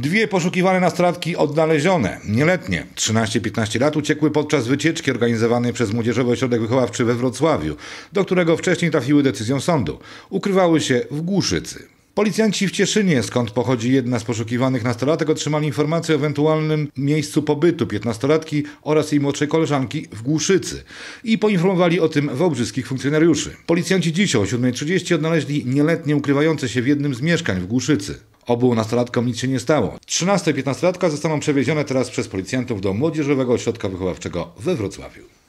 Dwie poszukiwane nastolatki odnalezione, nieletnie, 13-15 lat, uciekły podczas wycieczki organizowanej przez Młodzieżowy Ośrodek Wychowawczy we Wrocławiu, do którego wcześniej trafiły decyzją sądu. Ukrywały się w Głuszycy. Policjanci w Cieszynie, skąd pochodzi jedna z poszukiwanych nastolatek, otrzymali informację o ewentualnym miejscu pobytu piętnastolatki oraz jej młodszej koleżanki w Głuszycy i poinformowali o tym wałbrzyskich funkcjonariuszy. Policjanci dzisiaj o 7.30 odnaleźli nieletnie ukrywające się w jednym z mieszkań w Głuszycy. Obu nastolatkom nic się nie stało. 13 i 15-latka zostaną przewiezione teraz przez policjantów do Młodzieżowego Ośrodka Wychowawczego we Wrocławiu.